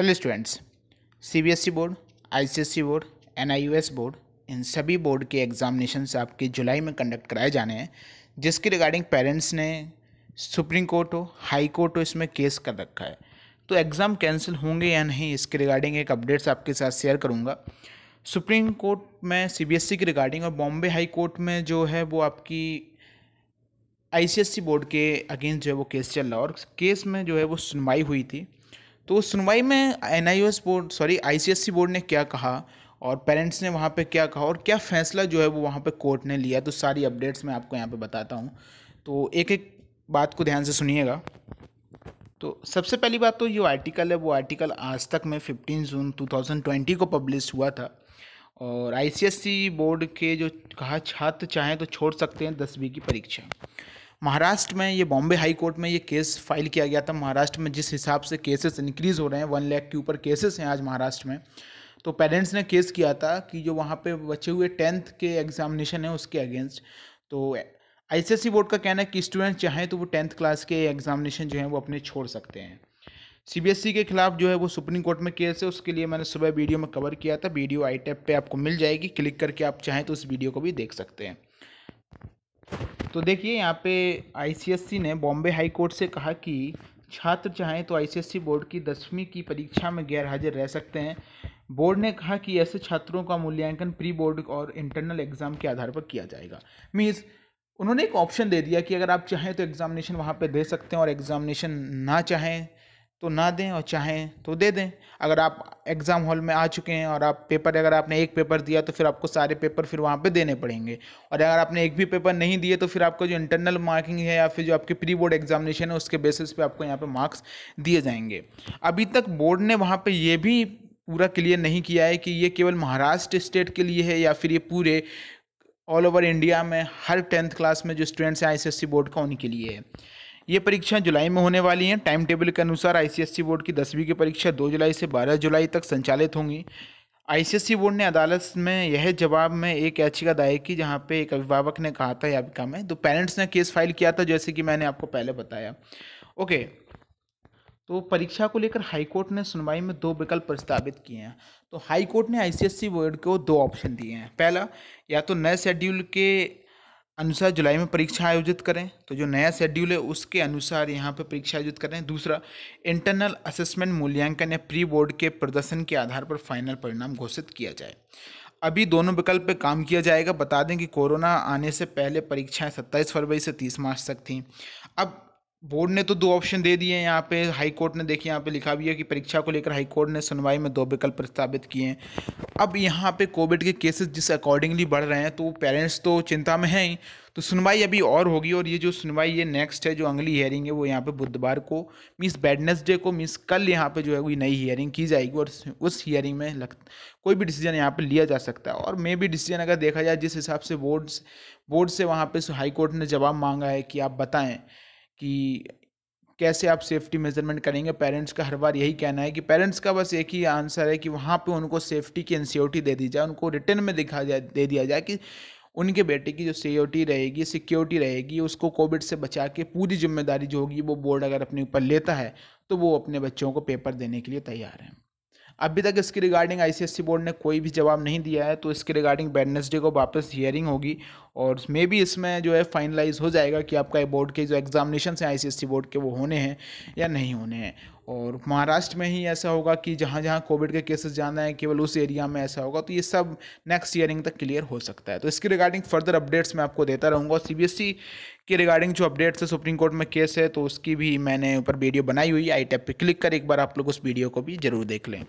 hello students CBSE board ICSE board NIUS board इन सभी board के एग्जामिनेशन आपके जुलाई में कंडक्ट कराए जाने हैं जिसके रिगार्डिंग पेरेंट्स ने सुप्रीम कोर्ट हो हाई कोर्ट हो इसमें केस कर रखा है तो एग्ज़ाम कैंसिल होंगे या नहीं इसके रिगार्डिंग एक अपडेट्स आपके साथ शेयर करूँगा सुप्रीम कोर्ट में सीबीएसई e के रिगार्डिंग और बॉम्बे हाई कोर्ट में जो है वो आपकी आईसीएससी बोर्ड e के अगेंस्ट जो है वो केस चल रहा है और केस में जो है वो सुनवाई हुई थी तो उस सुनवाई में N board sorry I board ने क्या कहा और पेरेंट्स ने वहाँ पे क्या कहा और क्या फैसला जो है वो वहाँ पे कोर्ट ने लिया तो सारी अपडेट्स मैं आपको यहाँ पे बताता हूँ तो एक एक बात को ध्यान से सुनिएगा तो सबसे पहली बात तो ये आर्टिकल है वो आर्टिकल आज तक में फिफ्टीन जून ट्वेंटी को पब्लिश हुआ था और सी बोर्ड के जो कहा छात्र चाहें तो छोड़ सकते हैं दसवीं की परीक्षा महाराष्ट्र में ये बॉम्बे हाई कोर्ट में ये केस फाइल किया गया था महाराष्ट्र में जिस हिसाब से केसेस इंक्रीज़ हो रहे हैं वन लैख के ऊपर केसेस हैं आज महाराष्ट्र में तो पेरेंट्स ने केस किया था कि जो वहाँ पे बचे हुए टेंथ के एग्जामिनेशन है उसके अगेंस्ट तो आईसीएसई बोर्ड e का कहना है कि स्टूडेंट चाहें तो वो टेंथ क्लास के एग्जामिनेशन जो है वो अपने छोड़ सकते हैं सी e के खिलाफ जो है वो सुप्रीम कोर्ट में केस है उसके लिए मैंने सुबह वीडियो में कवर किया था वीडियो आई टैप पर आपको मिल जाएगी क्लिक करके आप चाहें तो उस वीडियो को भी देख सकते हैं तो देखिए यहाँ पे आईसीएससी ने बॉम्बे हाई कोर्ट से कहा कि छात्र चाहें तो आईसीएससी बोर्ड की दसवीं की परीक्षा में गैर हाजिर रह सकते हैं बोर्ड ने कहा कि ऐसे छात्रों का मूल्यांकन प्री बोर्ड और इंटरनल एग्ज़ाम के आधार पर किया जाएगा मीन्स उन्होंने एक ऑप्शन दे दिया कि अगर आप चाहें तो एग्ज़ामिनेशन वहाँ पर दे सकते हैं और एग्ज़ामिनेशन ना चाहें तो ना दें और चाहें तो दे दें अगर आप एग्ज़ाम हॉल में आ चुके हैं और आप पेपर अगर आपने एक पेपर दिया तो फिर आपको सारे पेपर फिर वहाँ पे देने पड़ेंगे और अगर आपने एक भी पेपर नहीं दिए तो फिर आपका जो इंटरनल मार्किंग है या फिर जो आपके प्री बोर्ड एग्जामिनेशन है उसके बेसिस पे आपको यहाँ पे मार्क्स दिए जाएंगे अभी तक बोर्ड ने वहाँ पर यह भी पूरा क्लियर नहीं किया है कि ये केवल महाराष्ट्र स्टेट के लिए है या फिर ये पूरे ऑल ओवर इंडिया में हर टेंथ क्लास में जो स्टूडेंट्स हैं आई बोर्ड का उनके लिए है ये परीक्षाएं जुलाई में होने वाली हैं टाइम टेबल के अनुसार आईसीएससी बोर्ड की दसवीं की परीक्षा दो जुलाई से बारह जुलाई तक संचालित होंगी आईसीएससी बोर्ड ने अदालत में यह जवाब में एक याचिका दायर की जहां पे एक अभिभावक ने कहा था याचिका में तो पेरेंट्स ने केस फाइल किया था जैसे कि मैंने आपको पहले बताया ओके तो परीक्षा को लेकर हाईकोर्ट ने सुनवाई में दो विकल्प प्रस्तावित किए हैं तो हाईकोर्ट ने आईसीएससी बोर्ड को दो ऑप्शन दिए हैं पहला या तो नए शेड्यूल के अनुसार जुलाई में परीक्षा आयोजित करें तो जो नया शेड्यूल है उसके अनुसार यहाँ पर परीक्षा आयोजित करें दूसरा इंटरनल असेसमेंट मूल्यांकन या प्री बोर्ड के प्रदर्शन के आधार पर फाइनल परिणाम घोषित किया जाए अभी दोनों विकल्प पर काम किया जाएगा बता दें कि कोरोना आने से पहले परीक्षाएं 27 फरवरी से 30 मार्च तक थीं अब बोर्ड ने तो दो ऑप्शन दे दिए हैं यहाँ पे हाई कोर्ट ने देखिए यहाँ पे लिखा भी है कि परीक्षा को लेकर हाई कोर्ट ने सुनवाई में दो विकल्प प्रस्तावित किए हैं अब यहाँ पे कोविड के केसेस जिस अकॉर्डिंगली बढ़ रहे हैं तो पेरेंट्स तो चिंता में हैं ही तो सुनवाई अभी और होगी और ये जो सुनवाई ये नेक्स्ट है जो अगली हियरिंग है वो यहाँ पे बुधवार को मीन्स बैडनेसडे को मिस कल यहाँ पे जो है कोई नई हियरिंग की जाएगी और उस हियरिंग में लग कोई भी डिसीजन यहाँ पे लिया जा सकता है और मे भी डिसीजन अगर देखा जाए जिस हिसाब से बोर्ड बोर्ड से वहाँ पर हाई कोर्ट ने जवाब मांगा है कि आप बताएँ कि कैसे आप सेफ्टी मेजरमेंट करेंगे पेरेंट्स का हर बार यही कहना है कि पेरेंट्स का बस एक ही आंसर है कि वहाँ पे उनको सेफ्टी की एनसीओटी दे दी जाए उनको रिटर्न में दिखा जाए दे दिया जाए कि उनके बेटे की जो सीओटी रहेगी सिक्योरिटी रहेगी उसको कोविड से बचा के पूरी जिम्मेदारी जो होगी वो बोर्ड अगर अपने ऊपर लेता है तो वो अपने बच्चों को पेपर देने के लिए तैयार हैं अभी तक इसके रिगार्डिंग आईसीएससी बोर्ड ने कोई भी जवाब नहीं दिया है तो इसके रिगार्डिंग वेडनेसडे को वापस हियरिंग होगी और मे भी इसमें जो है फाइनलाइज हो जाएगा कि आपका बोर्ड के जो एग्जामिनेशन हैं आईसीएससी बोर्ड के वो होने हैं या नहीं होने हैं और महाराष्ट्र में ही ऐसा होगा कि जहाँ जहाँ कोविड के केसेस ज़्यादा हैं केवल उस एरिया में ऐसा होगा तो ये सब नेक्स्ट ईयरिंग तक क्लियर हो सकता है तो इसके रिगार्डिंग फर्दर अपडेट्स मैं आपको देता रहूँगा और सी e के रिगार्डिंग जो अपडेट्स है सुप्रीम कोर्ट में केस है तो उसकी भी मैंने ऊपर वीडियो बनाई हुई आई टैप पर क्लिक कर एक बार आप लोग उस वीडियो को भी जरूर देख लें